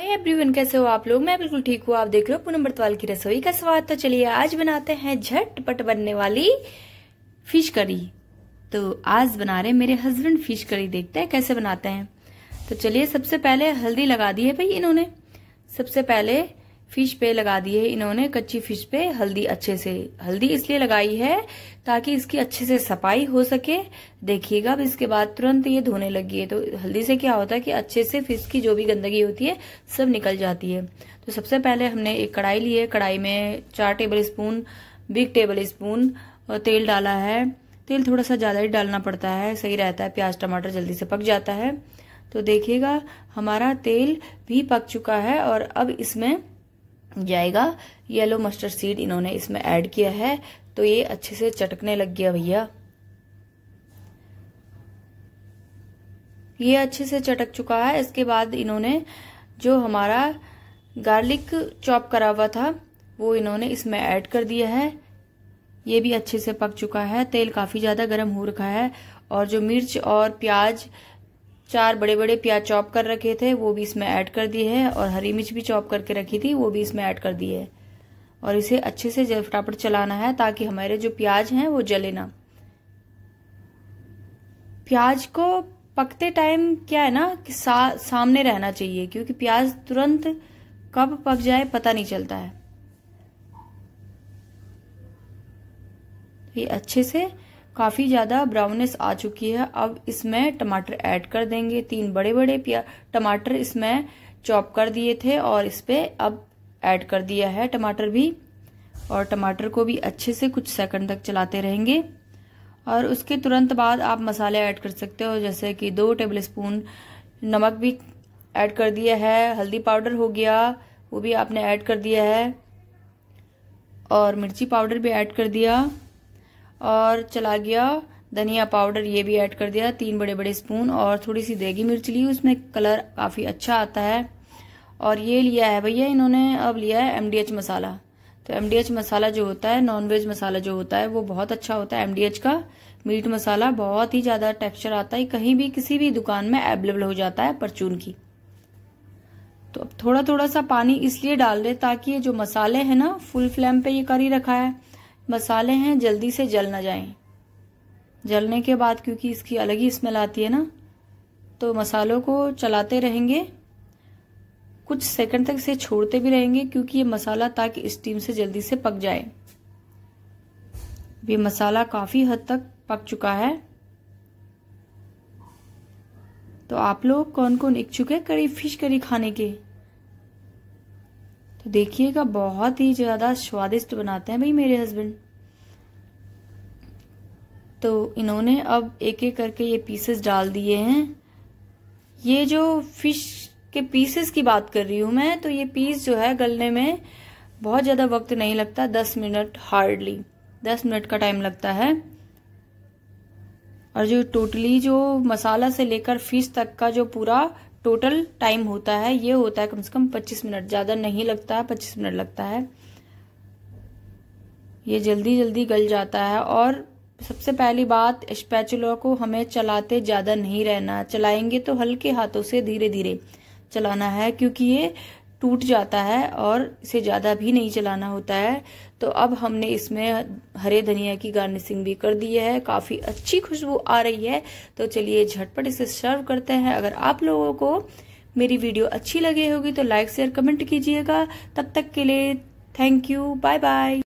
everyone कैसे हो आप लोग मैं बिल्कुल ठीक हूँ आप देख रहे हो पूनम बर्तवाल की रसोई का स्वाद तो चलिए आज बनाते हैं झटपट बनने वाली फिश करी तो आज बना रहे मेरे हस्बैंड फिश करी देखते हैं कैसे बनाते हैं तो चलिए सबसे पहले हल्दी लगा दी है भाई इन्होंने सबसे पहले फिश पे लगा दी है इन्होंने कच्ची फिश पे हल्दी अच्छे से हल्दी इसलिए लगाई है ताकि इसकी अच्छे से सफाई हो सके देखिएगा अब इसके बाद तुरंत ये धोने लगी है तो हल्दी से क्या होता है कि अच्छे से फिश की जो भी गंदगी होती है सब निकल जाती है तो सबसे पहले हमने एक कढ़ाई ली है कढ़ाई में चार tablespoon big tablespoon तेल डाला है तेल थोड़ा सा ज़्यादा ही डालना पड़ता है सही रहता है प्याज टमाटर जल्दी से पक जाता है तो देखिएगा हमारा तेल भी पक चुका है और अब इसमें जाएगा येलो मस्टर्ड सीड इन्होंने इसमें ऐड किया है तो ये अच्छे से चटकने लग गया भैया ये अच्छे से चटक चुका है इसके बाद इन्होंने जो हमारा गार्लिक चॉप करा हुआ था वो इन्होंने इसमें ऐड कर दिया है ये भी अच्छे से पक चुका है तेल काफ़ी ज़्यादा गर्म हो रखा है और जो मिर्च और प्याज चार बड़े बड़े प्याज चॉप कर रखे थे वो भी इसमें ऐड कर दिए है और हरी मिर्च भी चॉप करके रखी थी वो भी इसमें ऐड कर दी है और इसे अच्छे से फटाफट चलाना है ताकि हमारे जो प्याज हैं वो जले ना प्याज को पकते टाइम क्या है ना कि सा, सामने रहना चाहिए क्योंकि प्याज तुरंत कब पक जाए पता नहीं चलता है ये अच्छे से काफ़ी ज़्यादा ब्राउननेस आ चुकी है अब इसमें टमाटर ऐड कर देंगे तीन बड़े बड़े टमाटर इसमें चॉप कर दिए थे और इस पर अब ऐड कर दिया है टमाटर भी और टमाटर को भी अच्छे से कुछ सेकंड तक चलाते रहेंगे और उसके तुरंत बाद आप मसाले ऐड कर सकते हो जैसे कि दो टेबलस्पून नमक भी ऐड कर दिया है हल्दी पाउडर हो गया वो भी आपने ऐड कर दिया है और मिर्ची पाउडर भी ऐड कर दिया और चला गया धनिया पाउडर ये भी ऐड कर दिया तीन बड़े बड़े स्पून और थोड़ी सी देगी मिर्च ली उसमें कलर काफ़ी अच्छा आता है और ये लिया है भैया इन्होंने अब लिया है एमडीएच मसाला तो एमडीएच मसाला जो होता है नॉनवेज मसाला जो होता है वो बहुत अच्छा होता है एमडीएच का मीट मसाला बहुत ही ज़्यादा टेक्सचर आता है कहीं भी किसी भी दुकान में अवेलेबल हो जाता है परचून की तो अब थोड़ा थोड़ा सा पानी इसलिए डाल रहे ताकि ये जो मसाले हैं ना फुल फ्लेम पे ये करी रखा है मसाले हैं जल्दी से जल ना जाएं जलने के बाद क्योंकि इसकी अलग ही स्मेल आती है ना तो मसालों को चलाते रहेंगे कुछ सेकंड तक इसे छोड़ते भी रहेंगे क्योंकि ये मसाला ताकि स्टीम से जल्दी से पक जाए ये मसाला काफ़ी हद तक पक चुका है तो आप लोग कौन कौन इच्छुक है करी फिश करी खाने के देखिएगा बहुत ही ज़्यादा स्वादिष्ट बनाते हैं भाई मेरे हस्बैंड तो इन्होंने अब एक एक करके ये पीसेस डाल दिए हैं ये जो फिश के पीसेस की बात कर रही हूं मैं तो ये पीस जो है गलने में बहुत ज़्यादा वक्त नहीं लगता दस मिनट हार्डली दस मिनट का टाइम लगता है और जो टोटली जो मसाला से लेकर फिश तक का जो पूरा टोटल टाइम होता है ये होता है कम से कम 25 मिनट ज़्यादा नहीं लगता है 25 मिनट लगता है ये जल्दी जल्दी गल जाता है और सबसे पहली बात स्पैचुला को हमें चलाते ज़्यादा नहीं रहना चलाएंगे तो हल्के हाथों से धीरे धीरे चलाना है क्योंकि ये टूट जाता है और इसे ज़्यादा भी नहीं चलाना होता है तो अब हमने इसमें हरे धनिया की गार्निशिंग भी कर दी है काफ़ी अच्छी खुशबू आ रही है तो चलिए झटपट इसे सर्व करते हैं अगर आप लोगों को मेरी वीडियो अच्छी लगी होगी तो लाइक शेयर कमेंट कीजिएगा तब तक के लिए थैंक यू बाय बाय